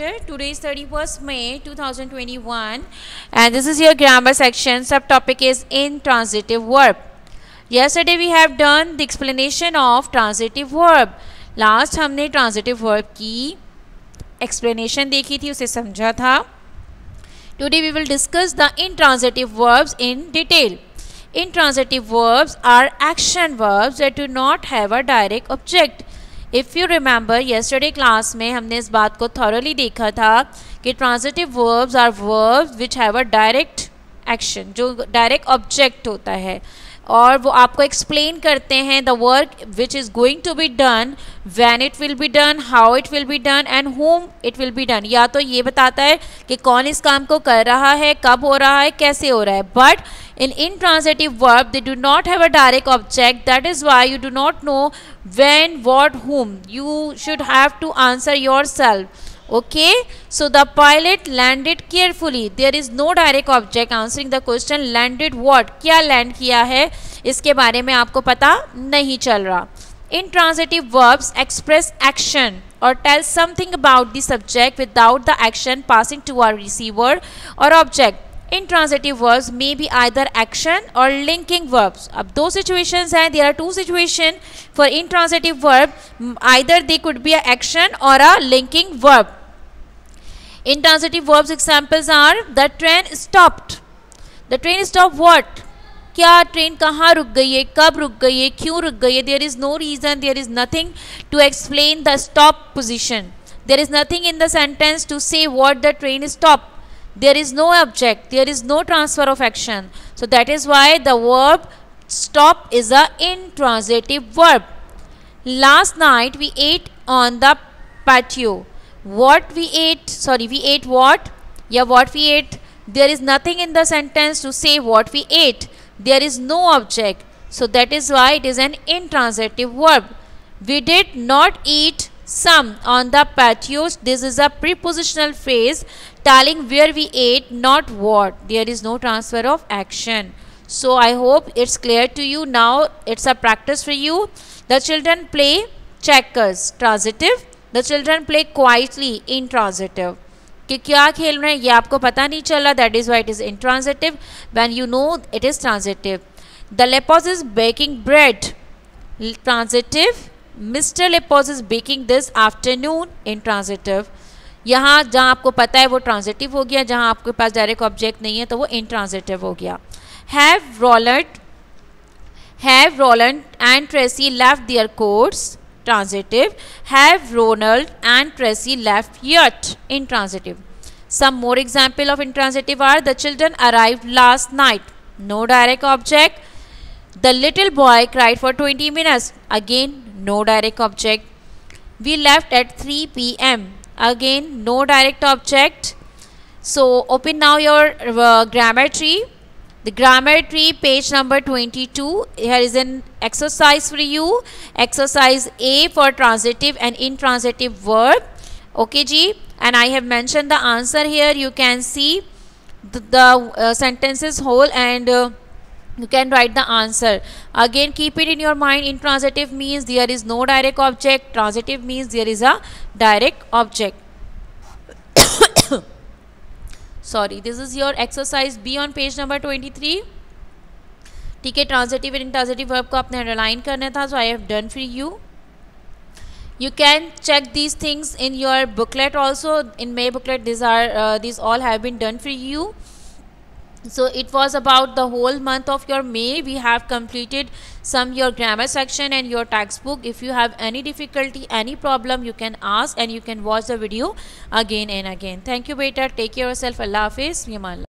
lecture. Today is 31st May 2021 and this is your grammar section. sub topic is intransitive verb. Yesterday we have done the explanation of transitive verb. Last humne transitive verb ki explanation dekhi thi use samjha tha Today we will discuss the intransitive verbs in detail. Intransitive verbs are action verbs that do not have a direct object. If you remember yesterday class में हमने इस बात को thoroughly देखा था कि transitive verbs are verbs which have a direct action जो direct object होता है और वो आपको एक्सप्लेन करते हैं the work which is going to be done when it will be done how it will be done and whom it will be done या तो ये बताता है कि कौन इस काम को कर रहा है कब हो रहा है कैसे हो रहा है but in intransitive work they do not have a direct object that is why you do not know when what whom you should have to answer yourself okay so the pilot landed carefully there is no direct object answering the question landed what क्या land किया है इसके बारे में आपको पता नहीं चल रहा intransitive verbs express action or tell something about the subject without the action passing to our receiver or object intransitive verbs may be either action or linking verbs अब दो situations हैं there are two situation for intransitive verb either they could be a action or a linking verb Intransitive verbs examples are the train stopped. The train stopped what? क्या train कहाँ रुक गई है कब रुक गई है क्यों रुक गई है there is no reason there is nothing to explain the stop position there is nothing in the sentence to say what the train stop there is no object there is no transfer of action so that is why the verb stop is a intransitive verb. Last night we ate on the patio what we ate sorry we ate what yeah what we ate there is nothing in the sentence to say what we ate there is no object so that is why it is an intransitive verb we did not eat some on the patio this is a prepositional phrase telling where we ate not what there is no transfer of action so i hope it's clear to you now it's a practice for you the children play checkers transitive the children play quietly intransitive कि क्या खेल रहे हैं ये आपको पता नहीं चल रहा that is why it is intransitive when you know it is transitive the Lepaws is baking bread transitive mister Lepaws is baking this afternoon intransitive यहाँ जहाँ आपको पता है वो ट्रांजिटिव हो गया जहाँ आपके पास डायरेक्ट ऑब्जेक्ट नहीं है तो वो इंट्रांजिटिव हो गया have Ronald have Ronald and Tracy left their course transitive. Have Ronald and Tracy left yet? Intransitive. Some more example of intransitive are the children arrived last night. No direct object. The little boy cried for 20 minutes. Again, no direct object. We left at 3 p.m. Again, no direct object. So open now your uh, grammar tree the grammar tree page number 22 here is an exercise for you exercise a for transitive and intransitive verb okay g and i have mentioned the answer here you can see the, the uh, sentences whole and uh, you can write the answer again keep it in your mind intransitive means there is no direct object transitive means there is a direct object sorry this is your exercise B on page number twenty three ठीक है transitive and intransitive verb को आपने underline करना था so I have done for you you can check these things in your booklet also in may booklet these are uh, these all have been done for you so it was about the whole month of your may we have completed some your grammar section and your textbook if you have any difficulty any problem you can ask and you can watch the video again and again thank you beta take care yourself allah hafiz